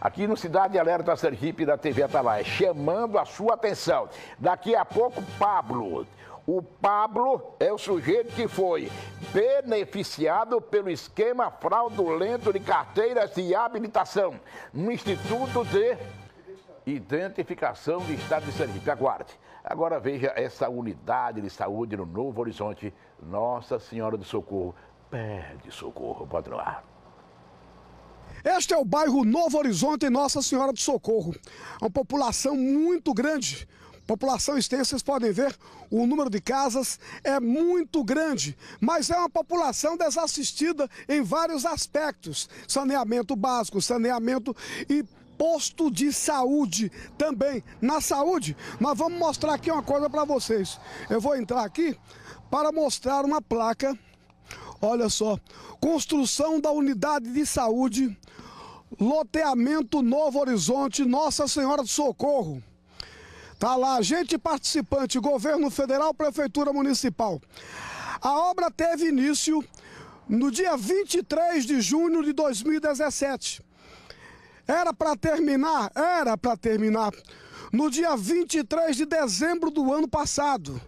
Aqui no Cidade Alerta Sergipe da TV Atalaia, chamando a sua atenção. Daqui a pouco, Pablo. O Pablo é o sujeito que foi beneficiado pelo esquema fraudulento de carteiras de habilitação no Instituto de Identificação do Estado de Sergipe. Aguarde. Agora veja essa unidade de saúde no Novo Horizonte. Nossa Senhora do Socorro pede socorro. Pode ir lá. Este é o bairro Novo Horizonte e Nossa Senhora do Socorro. É uma população muito grande, população extensa, vocês podem ver, o número de casas é muito grande, mas é uma população desassistida em vários aspectos: saneamento básico, saneamento e posto de saúde também. Na saúde, nós vamos mostrar aqui uma coisa para vocês. Eu vou entrar aqui para mostrar uma placa Olha só, construção da unidade de saúde, loteamento Novo Horizonte, Nossa Senhora do Socorro. Tá lá, agente participante, governo federal, prefeitura municipal. A obra teve início no dia 23 de junho de 2017. Era para terminar, era para terminar no dia 23 de dezembro do ano passado.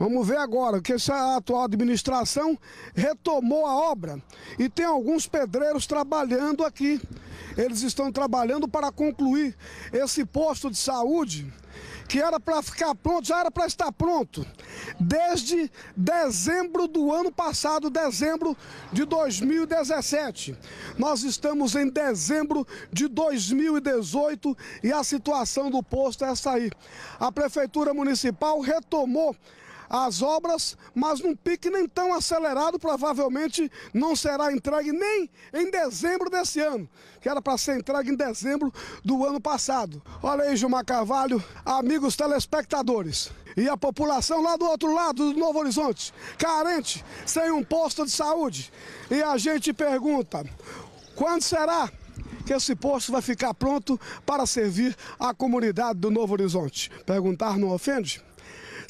Vamos ver agora, que essa atual administração retomou a obra e tem alguns pedreiros trabalhando aqui. Eles estão trabalhando para concluir esse posto de saúde que era para ficar pronto, já era para estar pronto desde dezembro do ano passado, dezembro de 2017. Nós estamos em dezembro de 2018 e a situação do posto é essa aí. A Prefeitura Municipal retomou as obras, mas num pique nem tão acelerado, provavelmente não será entregue nem em dezembro desse ano, que era para ser entregue em dezembro do ano passado. Olha aí, Gilmar Carvalho, amigos telespectadores. E a população lá do outro lado, do Novo Horizonte, carente, sem um posto de saúde. E a gente pergunta: quando será que esse posto vai ficar pronto para servir a comunidade do Novo Horizonte? Perguntar não ofende?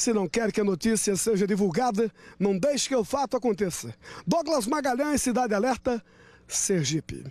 Se não quer que a notícia seja divulgada, não deixe que o fato aconteça. Douglas Magalhães, Cidade Alerta, Sergipe.